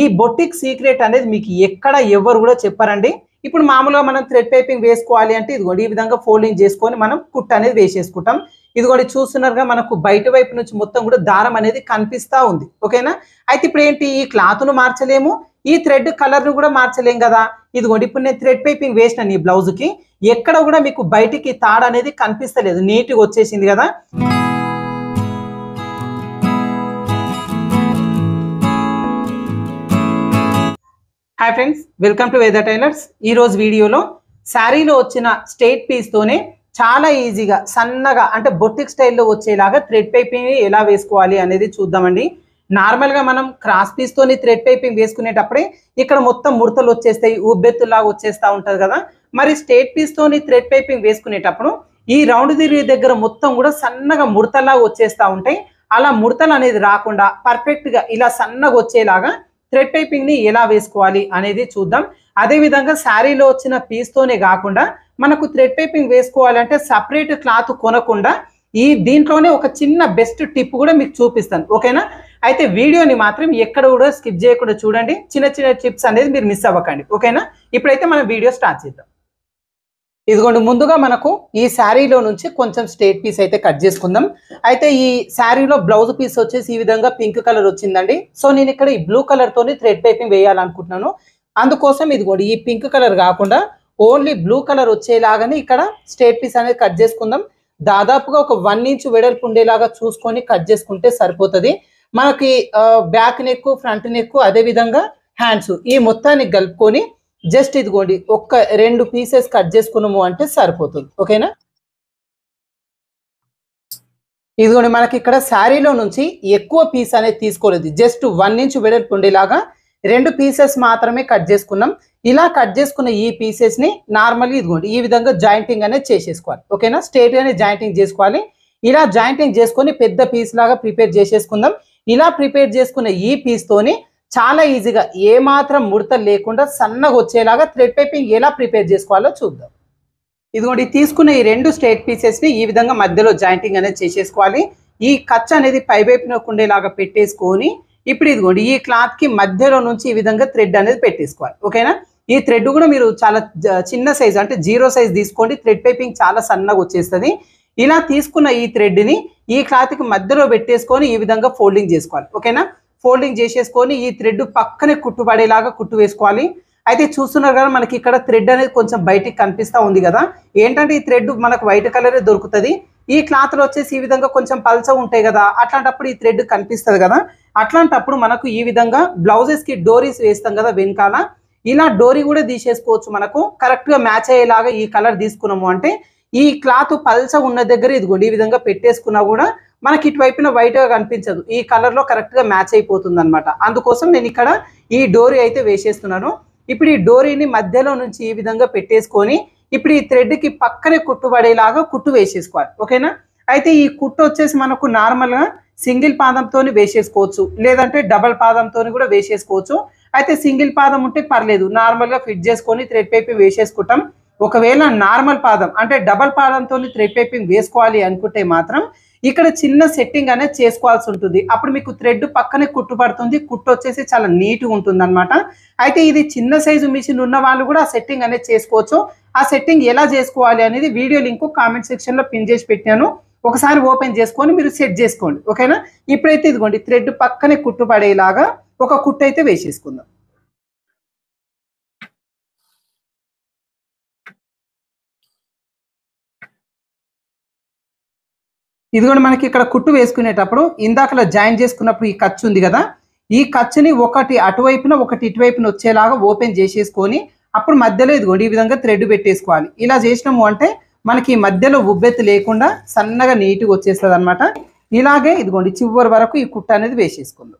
ఈ boutique secret అనేది మీకు ఎక్కడ ఎవరు కూడా చెప్పారండి ఇప్పుడు మామూలుగా మనం థ్రెడ్ పైపింగ్ వేసుకోవాలి అంటే ఇదిగోండి ఈ విధంగా ఫోల్డింగ్ చేసుకొని మనం కుట్ అనేది వేసేసుకుంటాం ఇదిగోండి చూస్తున్నారుగా మనకు బయట వైపు నుంచి మొత్తం కూడా దారం అనేది కనిపిస్తూ ఉంది ఓకేనా అయితే ఇప్పుడు ఏంటి ఈ క్లాత్ను మార్చలేము ఈ థ్రెడ్ కలర్ను కూడా మార్చలేం కదా ఇదిగోండి ఇప్పుడు నేను థ్రెడ్ పైపింగ్ వేసిన ఈ బ్లౌజ్కి ఎక్కడ కూడా మీకు బయటికి తాడ అనేది కనిపిస్తలేదు నీట్గా వచ్చేసింది కదా hi friends welcome to Veda tailors ఈరోజు వీడియోలో శారీలో వచ్చిన స్టేట్ పీస్తోనే చాలా ఈజీగా సన్నగా అంటే బొట్టిక్ స్టైల్లో వచ్చేలాగా థ్రెడ్ పైపింగ్ ఎలా వేసుకోవాలి అనేది చూద్దామండి నార్మల్గా మనం క్రాస్ పీస్తోని థ్రెడ్ పైపింగ్ వేసుకునేటప్పుడే ఇక్కడ మొత్తం ముడతలు వచ్చేస్తాయి ఉబ్బెత్తులాగా వచ్చేస్తూ ఉంటుంది కదా మరి స్టేట్ పీస్తోని థ్రెడ్ పైపింగ్ వేసుకునేటప్పుడు ఈ రౌండ్ తిరిగి దగ్గర మొత్తం కూడా సన్నగా ముడతలాగా వచ్చేస్తూ ఉంటాయి అలా ముడతలు అనేది రాకుండా పర్ఫెక్ట్గా ఇలా సన్నగా వచ్చేలాగా థ్రెడ్ ని ఎలా వేసుకోవాలి అనేది చూద్దాం అదేవిధంగా శారీలో వచ్చిన పీస్తోనే కాకుండా మనకు థ్రెడ్ పైపింగ్ వేసుకోవాలంటే సపరేట్ క్లాత్ కొనకుండా ఈ దీంట్లోనే ఒక చిన్న బెస్ట్ టిప్ కూడా మీకు చూపిస్తాను ఓకేనా అయితే వీడియోని మాత్రం ఎక్కడ కూడా స్కిప్ చేయకుండా చూడండి చిన్న చిన్న టిప్స్ అనేది మీరు మిస్ అవ్వకండి ఓకేనా ఇప్పుడైతే మనం వీడియో స్టార్ట్ చేద్దాం ఇదిగోండి ముందుగా మనకు ఈ శారీలో నుంచి కొంచెం స్టేట్ పీస్ అయితే కట్ చేసుకుందాం అయితే ఈ శారీలో బ్లౌజ్ పీస్ వచ్చేసి ఈ విధంగా పింక్ కలర్ వచ్చిందండి సో నేను ఇక్కడ ఈ బ్లూ తోని థ్రెడ్ పైపింగ్ వేయాలనుకుంటున్నాను అందుకోసం ఇదిగోండి ఈ పింక్ కలర్ కాకుండా ఓన్లీ బ్లూ కలర్ వచ్చేలాగానే ఇక్కడ స్టేట్ పీస్ అనేది కట్ చేసుకుందాం దాదాపుగా ఒక వన్ ఇంచ్ వెడల్పు ఉండేలాగా చూసుకొని కట్ చేసుకుంటే సరిపోతుంది మనకి బ్యాక్ నెక్ ఫ్రంట్ నెక్ అదేవిధంగా హ్యాండ్స్ ఈ మొత్తాన్ని కలుపుకొని జస్ట్ ఇదిగోండి ఒక్క రెండు పీసెస్ కట్ చేసుకున్నాము అంటే సరిపోతుంది ఓకేనా ఇదిగోండి మనకి ఇక్కడ శారీలో నుంచి ఎక్కువ పీస్ అనేది తీసుకోలేదు జస్ట్ వన్ ఇంచ్ వెడల్పు ఉండేలాగా రెండు పీసెస్ మాత్రమే కట్ చేసుకున్నాం ఇలా కట్ చేసుకున్న ఈ పీసెస్ని నార్మల్గా ఇదిగోండి ఈ విధంగా జాయింటింగ్ అనేది చేసేసుకోవాలి ఓకేనా గానే జాయింటింగ్ చేసుకోవాలి ఇలా జాయింటింగ్ చేసుకొని పెద్ద పీస్ లాగా ప్రిపేర్ చేసేసుకుందాం ఇలా ప్రిపేర్ చేసుకున్న ఈ పీస్తోని చాలా ఈజీగా ఏమాత్రం ముడత లేకుండా సన్నగా వచ్చేలాగా థ్రెడ్ పైపింగ్ ఎలా ప్రిపేర్ చేసుకోవాలో చూద్దాం ఇదిగోండి తీసుకున్న ఈ రెండు స్ట్రేట్ పీసెస్ని ఈ విధంగా మధ్యలో జాయింటింగ్ అనేది చేసేసుకోవాలి ఈ ఖర్చు అనేది పైవైపునకు ఉండేలాగా పెట్టేసుకొని ఇప్పుడు ఇదిగోండి ఈ క్లాత్కి మధ్యలో నుంచి ఈ విధంగా థ్రెడ్ అనేది పెట్టేసుకోవాలి ఓకేనా ఈ థ్రెడ్ కూడా మీరు చాలా చిన్న సైజ్ అంటే జీరో సైజ్ తీసుకోండి థ్రెడ్ పైపింగ్ చాలా సన్నగా వచ్చేస్తుంది ఇలా తీసుకున్న ఈ థ్రెడ్ని ఈ క్లాత్కి మధ్యలో పెట్టేసుకొని ఈ విధంగా ఫోల్డింగ్ చేసుకోవాలి ఓకేనా ఫోల్డింగ్ చేసేసుకొని ఈ థ్రెడ్ పక్కనే కుట్టు పడేలాగా కుట్టు వేసుకోవాలి అయితే చూస్తున్నారు కదా మనకి ఇక్కడ థ్రెడ్ అనేది కొంచెం బయటికి కనిపిస్తూ ఉంది కదా ఏంటంటే ఈ థ్రెడ్ మనకు వైట్ కలరే దొరుకుతుంది ఈ క్లాత్లో వచ్చేసి ఈ విధంగా కొంచెం పల్చ ఉంటాయి కదా అట్లాంటప్పుడు ఈ థ్రెడ్ కనిపిస్తుంది కదా అట్లాంటప్పుడు మనకు ఈ విధంగా బ్లౌజెస్కి డోరీస్ వేస్తాం కదా వెనకాల ఇలా డోరీ కూడా తీసేసుకోవచ్చు మనకు కరెక్ట్గా మ్యాచ్ అయ్యేలాగా ఈ కలర్ తీసుకున్నాము అంటే ఈ క్లాత్ పల్చ ఉన్న దగ్గర ఇదిగోండి ఈ విధంగా పెట్టేసుకున్నా కూడా మనకి ఇటువైపున వైట్గా కనిపించదు ఈ కలర్లో కరెక్ట్గా మ్యాచ్ అయిపోతుంది అనమాట అందుకోసం నేను ఇక్కడ ఈ డోరీ అయితే వేసేస్తున్నాను ఇప్పుడు ఈ డోరీని మధ్యలో నుంచి ఈ విధంగా పెట్టేసుకొని ఇప్పుడు ఈ థ్రెడ్కి పక్కనే కుట్టు పడేలాగా కుట్టు వేసేసుకోవాలి ఓకేనా అయితే ఈ కుట్టు వచ్చేసి మనకు నార్మల్గా సింగిల్ పాదంతో వేసేసుకోవచ్చు లేదంటే డబల్ పాదంతో కూడా వేసేసుకోవచ్చు అయితే సింగిల్ పాదం ఉంటే పర్లేదు నార్మల్గా ఫిట్ చేసుకొని థ్రెడ్ పైపింగ్ వేసేసుకుంటాం ఒకవేళ నార్మల్ పాదం అంటే డబల్ పాదంతో థ్రెడ్ పైపింగ్ వేసుకోవాలి అనుకుంటే మాత్రం ఇక్కడ చిన్న సెట్టింగ్ అనేది చేసుకోవాల్సి ఉంటుంది అప్పుడు మీకు థ్రెడ్ పక్కనే కుట్టు పడుతుంది కుట్టు వచ్చేసి చాలా నీట్గా ఉంటుంది అనమాట అయితే ఇది చిన్న సైజు మిషన్ ఉన్న వాళ్ళు కూడా ఆ సెట్టింగ్ అనేది చేసుకోవచ్చు ఆ సెట్టింగ్ ఎలా చేసుకోవాలి అనేది వీడియో లింక్ కామెంట్ సెక్షన్లో పిన్ చేసి పెట్టాను ఒకసారి ఓపెన్ చేసుకొని మీరు సెట్ చేసుకోండి ఓకేనా ఇప్పుడైతే ఇదిగోండి థ్రెడ్ పక్కనే కుట్టు ఒక కుట్టు అయితే వేసేసుకుందాం ఇదిగోండి మనకి ఇక్కడ కుట్టు వేసుకునేటప్పుడు ఇందాకలో జాయిన్ చేసుకున్నప్పుడు ఈ ఖర్చు ఉంది కదా ఈ ఖర్చుని ఒకటి అటువైపున ఒకటి ఇటువైపున వచ్చేలాగా ఓపెన్ చేసేసుకొని అప్పుడు మధ్యలో ఇదిగోండి ఈ విధంగా థ్రెడ్ పెట్టేసుకోవాలి ఇలా చేసినాము అంటే మనకి మధ్యలో ఉబ్బెత్తు లేకుండా సన్నగా నీట్గా వచ్చేస్తుంది అనమాట ఇలాగే ఇదిగోండి చివరి వరకు ఈ కుట్ట అనేది వేసేసుకుందాం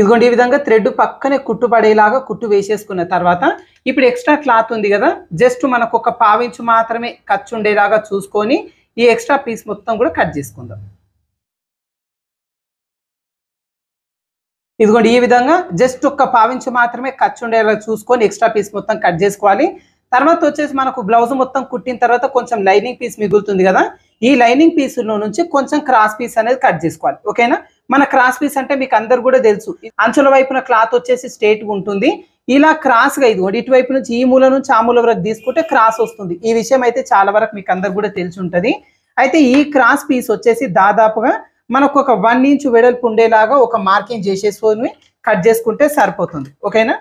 ఇదిగోండి ఈ విధంగా థ్రెడ్ పక్కనే కుట్టు పడేలాగా కుట్టు వేసేసుకున్న తర్వాత ఇప్పుడు ఎక్స్ట్రా క్లాత్ ఉంది కదా జస్ట్ మనకు ఒక పావించు మాత్రమే ఖర్చు ఉండేలాగా చూసుకొని ఈ ఎక్స్ట్రా పీస్ మొత్తం కూడా కట్ చేసుకుందాం ఇదిగోండి ఈ విధంగా జస్ట్ ఒక్క పావించు మాత్రమే ఖర్చు ఉండేలా చూసుకొని ఎక్స్ట్రా పీస్ మొత్తం కట్ చేసుకోవాలి తర్వాత వచ్చేసి మనకు బ్లౌజ్ మొత్తం కుట్టిన తర్వాత కొంచెం లైనింగ్ పీస్ మిగులుతుంది కదా ఈ లైనింగ్ లో నుంచి కొంచెం క్రాస్ పీస్ అనేది కట్ చేసుకోవాలి ఓకేనా మన క్రాస్ పీస్ అంటే మీకు అందరు కూడా తెలుసు అంచుల వైపున క్లాత్ వచ్చేసి స్ట్రేట్గా ఉంటుంది ఇలా క్రాస్గా ఇదిగోండి ఇటువైపు నుంచి ఈ మూల నుంచి ఆ మూల వరకు తీసుకుంటే క్రాస్ వస్తుంది ఈ విషయం అయితే చాలా వరకు మీకు అందరు కూడా తెలిసి ఉంటుంది అయితే ఈ క్రాస్ పీస్ వచ్చేసి దాదాపుగా మనకు ఒక వన్ ఇంచ్ వెడల్పు ఉండేలాగా ఒక మార్కింగ్ చేసేసుకొని కట్ చేసుకుంటే సరిపోతుంది ఓకేనా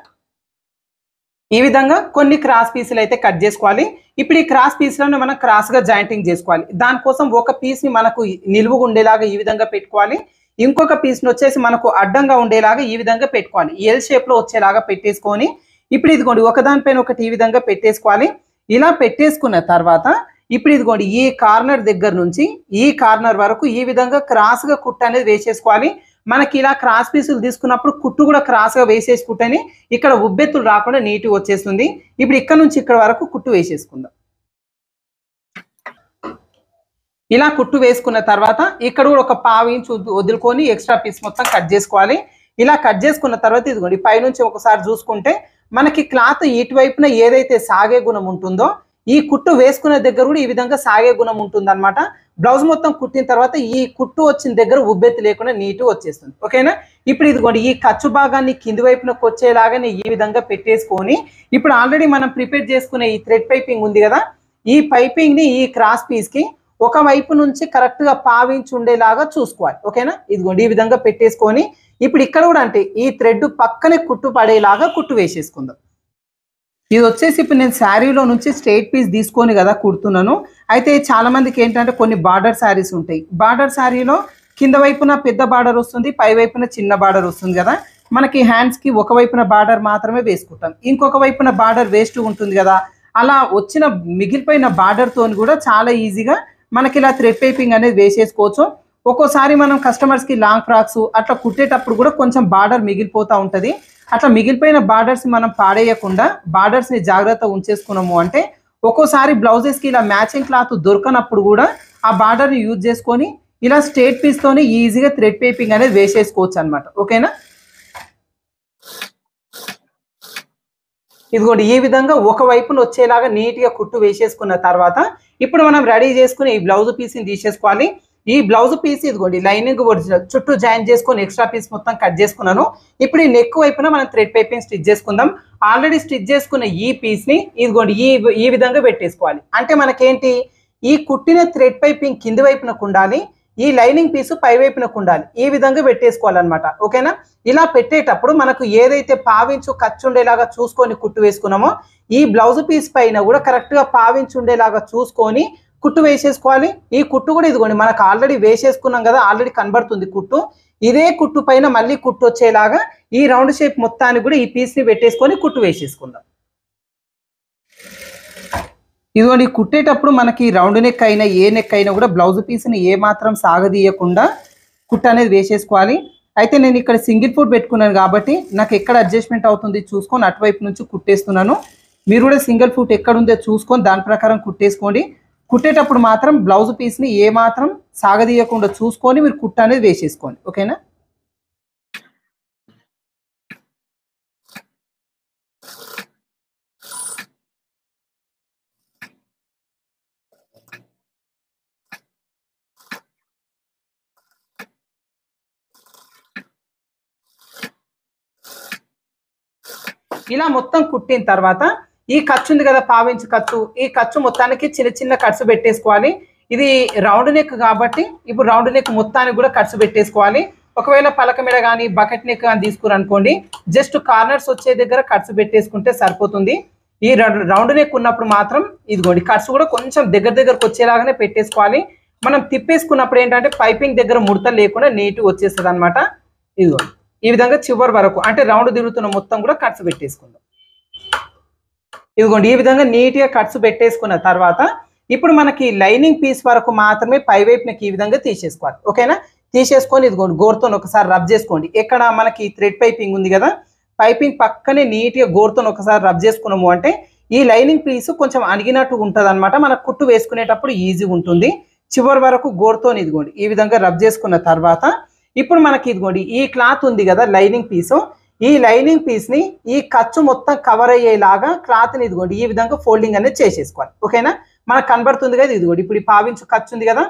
ఈ విధంగా కొన్ని క్రాస్ పీసులు అయితే కట్ చేసుకోవాలి ఇప్పుడు ఈ క్రాస్ పీసులను మనం క్రాస్గా జాయింటింగ్ చేసుకోవాలి దానికోసం ఒక పీస్ని మనకు నిలువుగా ఉండేలాగా ఈ విధంగా పెట్టుకోవాలి ఇంకొక పీస్ని వచ్చేసి మనకు అడ్డంగా ఉండేలాగా ఈ విధంగా పెట్టుకోవాలి ఎల్ షేప్లో వచ్చేలాగా పెట్టేసుకొని ఇప్పుడు ఇదిగోండి ఒకదానిపైన ఒకటి ఈ విధంగా పెట్టేసుకోవాలి ఇలా పెట్టేసుకున్న తర్వాత ఇప్పుడు ఇదిగోండి ఈ కార్నర్ దగ్గర నుంచి ఈ కార్నర్ వరకు ఈ విధంగా క్రాస్గా కుట్టు అనేది వేసేసుకోవాలి మనకి ఇలా క్రాస్ పీసులు తీసుకున్నప్పుడు కుట్టు కూడా క్రాస్గా వేసేసుకుంటేనే ఇక్కడ ఉబ్బెత్తులు రాకుండా నీట్గా వచ్చేస్తుంది ఇప్పుడు ఇక్కడ నుంచి ఇక్కడ వరకు కుట్టు వేసేసుకుందాం ఇలా కుట్టు వేసుకున్న తర్వాత ఇక్కడ కూడా ఒక పావు ఇంచు వదులుకొని ఎక్స్ట్రా పీస్ మొత్తం కట్ చేసుకోవాలి ఇలా కట్ చేసుకున్న తర్వాత ఇదిగోండి పైనుంచి ఒకసారి చూసుకుంటే మనకి క్లాత్ ఇటువైపున ఏదైతే సాగే గుణం ఉంటుందో ఈ కుట్టు వేసుకున్న దగ్గర కూడా ఈ విధంగా సాగే గుణం ఉంటుందన్నమాట బ్లౌజ్ మొత్తం కుట్టిన తర్వాత ఈ కుట్టు వచ్చిన దగ్గర ఉబ్బెత్తి లేకుండా నీటు వచ్చేస్తుంది ఓకేనా ఇప్పుడు ఇదిగోండి ఈ ఖర్చు భాగాన్ని కింది వైపున కొచ్చేలాగానే ఈ విధంగా పెట్టేసుకొని ఇప్పుడు ఆల్రెడీ మనం ప్రిపేర్ చేసుకునే ఈ థ్రెడ్ పైపింగ్ ఉంది కదా ఈ పైపింగ్ని ఈ క్రాస్ పీస్కి ఒక వైపు నుంచి కరెక్ట్గా పావించి ఉండేలాగా చూసుకోవాలి ఓకేనా ఇదిగోండి ఈ విధంగా పెట్టేసుకొని ఇప్పుడు ఇక్కడ కూడా అంటే ఈ థ్రెడ్ పక్కనే కుట్టు పడేలాగా కుట్టు వేసేసుకుందాం ఇది వచ్చేసి ఇప్పుడు నేను శారీలో నుంచి స్ట్రైట్ పీస్ తీసుకొని కదా కుడుతున్నాను అయితే చాలా మందికి ఏంటంటే కొన్ని బార్డర్ శారీస్ ఉంటాయి బార్డర్ శారీలో కింద వైపున పెద్ద బార్డర్ వస్తుంది పై వైపున చిన్న బార్డర్ వస్తుంది కదా మనకి హ్యాండ్స్కి ఒక వైపున బార్డర్ మాత్రమే వేసుకుంటాం ఇంకొక వైపున బార్డర్ వేస్ట్ ఉంటుంది కదా అలా వచ్చిన మిగిలిపోయిన బార్డర్తో కూడా చాలా ఈజీగా మనకి ఇలా థ్రెడ్ పైపింగ్ అనేది వేసేసుకోవచ్చు ఒక్కోసారి మనం కస్టమర్స్కి లాంగ్ ఫ్రాక్స్ అట్లా కుట్టేటప్పుడు కూడా కొంచెం బార్డర్ మిగిలిపోతూ ఉంటుంది అట్లా మిగిలిపోయిన బార్డర్స్ మనం పాడేయకుండా బార్డర్స్ని జాగ్రత్త ఉంచేసుకున్నాము అంటే ఒక్కోసారి బ్లౌజెస్కి ఇలా మ్యాచింగ్ క్లాత్ దొరకనప్పుడు కూడా ఆ బార్డర్ని యూజ్ చేసుకొని ఇలా స్ట్రేట్ పీస్తోని ఈజీగా థ్రెడ్ పేపింగ్ అనేది వేసేసుకోవచ్చు అనమాట ఓకేనా ఇదిగోండి ఈ విధంగా ఒక వైపున వచ్చేలాగా నీట్గా కుట్టు వేసేసుకున్న తర్వాత ఇప్పుడు మనం రెడీ చేసుకుని ఈ బ్లౌజ్ పీస్ని తీసేసుకోవాలి ఈ బ్లౌజ్ పీస్ ఇదిగోండి లైనింగ్ ఒరిజినల్ చుట్టూ జాయిన్ చేసుకొని ఎక్స్ట్రా పీస్ మొత్తం కట్ చేసుకున్నాను ఇప్పుడు ఈ నెక్ వైపున మనం థ్రెడ్ పైపింగ్ స్టిచ్ చేసుకుందాం ఆల్రెడీ స్టిచ్ చేసుకున్న ఈ పీస్ని ఇదిగోండి ఈ ఈ విధంగా పెట్టేసుకోవాలి అంటే మనకేంటి ఈ కుట్టిన థ్రెడ్ పైపింగ్ కింది వైపునకు ఉండాలి ఈ లైనింగ్ పీసు పైవైపునకు ఉండాలి ఈ విధంగా పెట్టేసుకోవాలన్నమాట ఓకేనా ఇలా పెట్టేటప్పుడు మనకు ఏదైతే పావించు ఖర్చు ఉండేలాగా చూసుకొని కుట్టు వేసుకున్నామో ఈ బ్లౌజ్ పీస్ పైన కూడా కరెక్ట్గా పావించి ఉండేలాగా చూసుకొని కుట్టు వేసేసుకోవాలి ఈ కుట్టు కూడా ఇదిగోండి మనకు ఆల్రెడీ వేసేసుకున్నాం కదా ఆల్రెడీ కనబడుతుంది కుట్టు ఇదే కుట్టు పైన మళ్ళీ కుట్టు వచ్చేలాగా ఈ రౌండ్ షేప్ మొత్తాన్ని కూడా ఈ పీస్ని పెట్టేసుకొని కుట్టు వేసేసుకుందాం ఇదిగోండి కుట్టేటప్పుడు మనకి రౌండ్ నెక్ అయినా ఏ నెక్ అయినా కూడా బ్లౌజ్ పీస్ని ఏ మాత్రం సాగదీయకుండా కుట్ట అనేది వేసేసుకోవాలి అయితే నేను ఇక్కడ సింగిల్ ఫుడ్ పెట్టుకున్నాను కాబట్టి నాకు ఎక్కడ అడ్జస్ట్మెంట్ అవుతుంది చూసుకొని అటువైపు నుంచి కుట్టేస్తున్నాను మీరు కూడా సింగిల్ ఫుట్ ఎక్కడుందో చూసుకొని దాని ప్రకారం కుట్టేసుకోండి కుట్టేటప్పుడు మాత్రం బ్లౌజ్ పీస్ని ఏ మాత్రం సాగదీయకుండా చూసుకొని మీరు కుట్ట అనేది వేసేసుకోండి ఓకేనా ఇలా మొత్తం కుట్టిన తర్వాత ఈ ఖర్చు ఉంది కదా పావించి ఖర్చు ఈ ఖర్చు మొత్తానికి చిన్న చిన్న ఖర్చు పెట్టేసుకోవాలి ఇది రౌండ్ నెక్ కాబట్టి ఇప్పుడు రౌండ్ నెక్ మొత్తానికి కూడా ఖర్చు పెట్టేసుకోవాలి ఒకవేళ పలక మీద కానీ బకెట్ నెక్ కానీ తీసుకురనుకోండి జస్ట్ కార్నర్స్ వచ్చే దగ్గర ఖర్చు పెట్టేసుకుంటే సరిపోతుంది ఈ రౌండ్ నెక్ ఉన్నప్పుడు మాత్రం ఇదిగోండి ఖర్చు కూడా కొంచెం దగ్గర దగ్గరకు వచ్చేలాగానే పెట్టేసుకోవాలి మనం తిప్పేసుకున్నప్పుడు ఏంటంటే పైపింగ్ దగ్గర ముడత లేకుండా నీట్గా వచ్చేస్తుంది అనమాట ఇదిగోండి ఈ విధంగా చివరి వరకు అంటే రౌండ్ తిరుగుతున్న మొత్తం కూడా కట్స్ పెట్టేసుకుందాం ఇదిగోండి ఈ విధంగా నీట్గా కట్స్ పెట్టేసుకున్న తర్వాత ఇప్పుడు మనకి లైనింగ్ పీస్ వరకు మాత్రమే పైవైపునకి ఈ విధంగా తీసేసుకోవాలి ఓకేనా తీసేసుకొని ఇదిగోండి గోరుతో ఒకసారి రబ్ చేసుకోండి ఎక్కడ మనకి థ్రెడ్ పైపింగ్ ఉంది కదా పైపింగ్ పక్కనే నీట్గా గోరుతో ఒకసారి రబ్ చేసుకున్నాము అంటే ఈ లైనింగ్ పీస్ కొంచెం అణిగినట్టు ఉంటుంది అనమాట మనకు కుట్టు వేసుకునేటప్పుడు ఈజీగా ఉంటుంది చివరి వరకు గోరుతో ఇదిగోండి ఈ విధంగా రబ్ చేసుకున్న తర్వాత ఇప్పుడు మనకి ఇదిగోండి ఈ క్లాత్ ఉంది కదా లైనింగ్ పీసు ఈ లైనింగ్ పీస్ని ఈ ఖర్చు మొత్తం కవర్ అయ్యేలాగా క్లాత్ని ఇదిగోండి ఈ విధంగా ఫోల్డింగ్ అనేది చేసేసుకోవాలి ఓకేనా మనకు కనబడుతుంది కదా ఇదిగోండి ఇప్పుడు ఈ పావించు ఖర్చు ఉంది కదా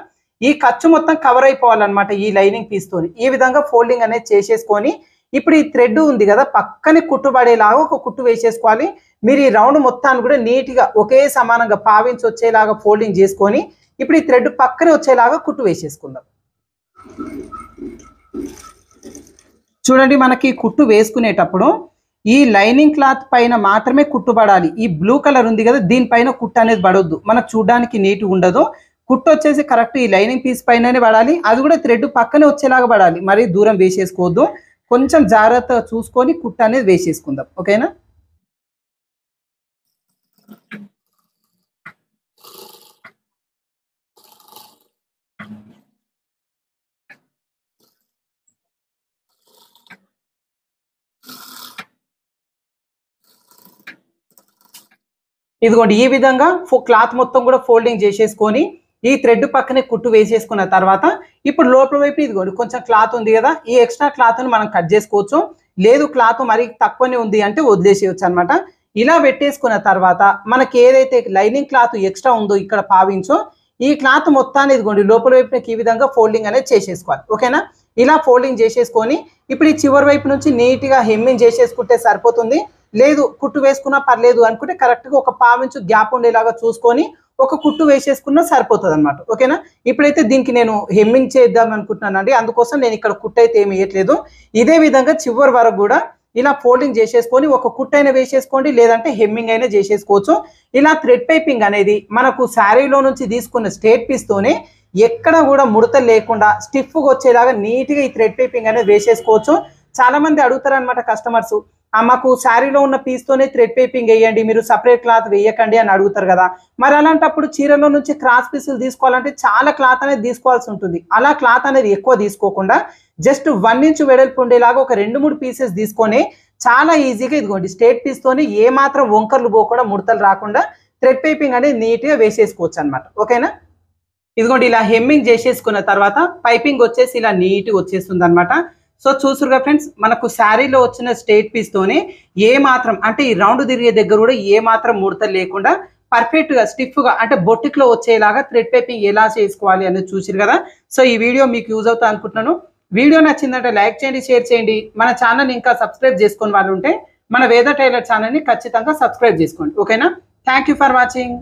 ఈ ఖర్చు మొత్తం కవర్ అయిపోవాలన్నమాట ఈ లైనింగ్ పీస్తో ఈ విధంగా ఫోల్డింగ్ అనేది చేసేసుకొని ఇప్పుడు ఈ థ్రెడ్ ఉంది కదా పక్కనే కుట్టుబడేలాగా ఒక కుట్టు వేసేసుకోవాలి మీరు ఈ రౌండ్ మొత్తాన్ని కూడా నీట్గా ఒకే సమానంగా పావించి వచ్చేలాగా ఫోల్డింగ్ చేసుకొని ఇప్పుడు ఈ థ్రెడ్ పక్కనే వచ్చేలాగా కుట్టు వేసేసుకుందాం చూడండి మనకి కుట్టు వేసుకునేటప్పుడు ఈ లైనింగ్ క్లాత్ పైన మాత్రమే కుట్టుబడాలి ఈ బ్లూ కలర్ ఉంది కదా దీనిపైన కుట్టు అనేది పడొద్దు మనకు చూడడానికి నీట్ ఉండదు కుట్టు వచ్చేసి కరెక్ట్ ఈ లైనింగ్ పీస్ పైననే పడాలి అది కూడా థ్రెడ్ పక్కనే వచ్చేలాగా పడాలి మరీ దూరం వేసేసుకోవద్దు కొంచెం జాగ్రత్తగా చూసుకొని కుట్టు అనేది వేసేసుకుందాం ఓకేనా ఇదిగోండి ఈ విధంగా క్లాత్ మొత్తం కూడా ఫోల్డింగ్ చేసేసుకొని ఈ థ్రెడ్ పక్కనే కుట్టు వేసేసుకున్న తర్వాత ఇప్పుడు లోపల వైపు ఇదిగోండి కొంచెం క్లాత్ ఉంది కదా ఈ ఎక్స్ట్రా క్లాత్ని మనం కట్ చేసుకోవచ్చు లేదు క్లాత్ మరి తక్కువనే ఉంది అంటే వదిలేసేయచ్చు అనమాట ఇలా పెట్టేసుకున్న తర్వాత మనకి ఏదైతే లైనింగ్ క్లాత్ ఎక్స్ట్రా ఉందో ఇక్కడ పావించో ఈ క్లాత్ మొత్తాన్ని ఇదిగోండి లోపల వైపునకి ఈ విధంగా ఫోల్డింగ్ అనేది చేసేసుకోవాలి ఓకేనా ఇలా ఫోల్డింగ్ చేసేసుకొని ఇప్పుడు ఈ చివరి వైపు నుంచి నీట్గా హెమ్మింగ్ చేసేసుకుంటే సరిపోతుంది లేదు కుట్టు వేసుకున్నా పర్లేదు అనుకుంటే కరెక్ట్గా ఒక పావించు గ్యాప్ ఉండేలాగా చూసుకొని ఒక కుట్టు వేసేసుకున్నా సరిపోతుంది అనమాట ఓకేనా ఇప్పుడైతే దీనికి నేను హెమ్మింగ్ చేద్దాం అనుకుంటున్నానండి అందుకోసం నేను ఇక్కడ కుట్టు అయితే ఏమి వేయట్లేదు ఇదే విధంగా చివరి వరకు కూడా ఇలా ఫోల్డింగ్ చేసేసుకొని ఒక కుట్ అయినా వేసేసుకోండి లేదంటే హెమ్మింగ్ అయినా చేసేసుకోవచ్చు ఇలా థ్రెడ్ పైపింగ్ అనేది మనకు శారీలో నుంచి తీసుకున్న స్ట్రేట్ పీస్తోనే ఎక్కడ కూడా ముడత లేకుండా స్టిఫ్గా వచ్చేలాగా నీట్గా ఈ థ్రెడ్ పైపింగ్ అనేది వేసేసుకోవచ్చు చాలామంది అడుగుతారనమాట కస్టమర్స్ మాకు శారీలో ఉన్న పీస్తోనే థ్రెడ్ పేపింగ్ వేయండి మీరు సపరేట్ క్లాత్ వేయకండి అని అడుగుతారు కదా మరి అలాంటప్పుడు చీరలో నుంచి క్రాస్ పీసులు తీసుకోవాలంటే చాలా క్లాత్ అనేది తీసుకోవాల్సి ఉంటుంది అలా క్లాత్ అనేది ఎక్కువ తీసుకోకుండా జస్ట్ వన్ ఇంచ్ వెడల్పు ఉండేలాగా ఒక రెండు మూడు పీసెస్ తీసుకొని చాలా ఈజీగా ఇదిగోండి స్టేట్ పీస్తోనే ఏమాత్రం వంకర్లు పోకుండా ముడతలు రాకుండా థ్రెడ్ పైపింగ్ అనేది నీట్గా వేసేసుకోవచ్చు అనమాట ఓకేనా ఇదిగోండి ఇలా హెమ్మింగ్ చేసేసుకున్న తర్వాత పైపింగ్ వచ్చేసి ఇలా నీట్గా వచ్చేస్తుంది అనమాట సో చూసురుగా ఫ్రెండ్స్ మనకు శారీలో వచ్చిన స్టేట్ తోని ఏ మాత్రం అంటే ఈ రౌండ్ తిరిగే దగ్గర కూడా ఏ మాత్రం ముడత లేకుండా పర్ఫెక్ట్గా స్టిఫ్గా అంటే బొట్టిక్లో వచ్చేలాగా థ్రెడ్ పైపింగ్ ఎలా చేసుకోవాలి అనేది చూసిరు కదా సో ఈ వీడియో మీకు యూజ్ అవుతా అనుకుంటున్నాను వీడియో నచ్చిందంటే లైక్ చేయండి షేర్ చేయండి మన ఛానల్ ఇంకా సబ్స్క్రైబ్ చేసుకుని వాళ్ళు ఉంటే మన వేద టైలర్ ఛానల్ని ఖచ్చితంగా సబ్స్క్రైబ్ చేసుకోండి ఓకేనా థ్యాంక్ ఫర్ వాచింగ్